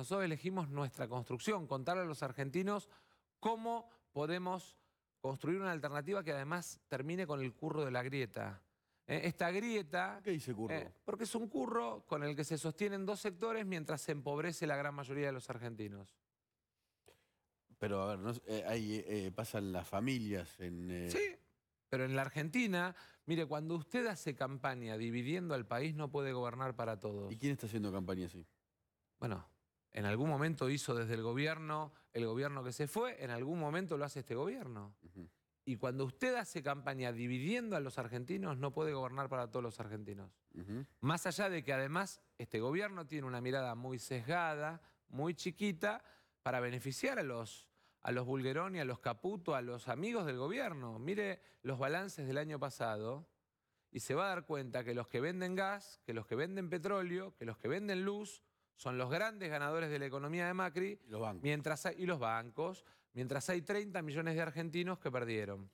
nosotros elegimos nuestra construcción, contar a los argentinos cómo podemos construir una alternativa que además termine con el curro de la grieta. Eh, esta grieta... ¿Qué dice curro? Eh, porque es un curro con el que se sostienen dos sectores mientras se empobrece la gran mayoría de los argentinos. Pero a ver, eh, ahí pasan las familias en... Sí, pero en la Argentina, mire, cuando usted hace campaña dividiendo al país no puede gobernar para todos. ¿Y quién está haciendo campaña así? Bueno, en algún momento hizo desde el gobierno el gobierno que se fue, en algún momento lo hace este gobierno. Y cuando usted hace campaña dividiendo a los argentinos, no puede gobernar para todos los argentinos. Más allá de que además este gobierno tiene una mirada muy sesgada, muy chiquita, para beneficiar a los, a los a los Caputo, a los amigos del gobierno. Mire los balances del año pasado y se va a dar cuenta que los que venden gas, que los que venden petróleo, que los que venden luz, son los grandes ganadores de la economía de Macri. Mientras y los bancos, mientras hay 30 millones de argentinos que perdieron.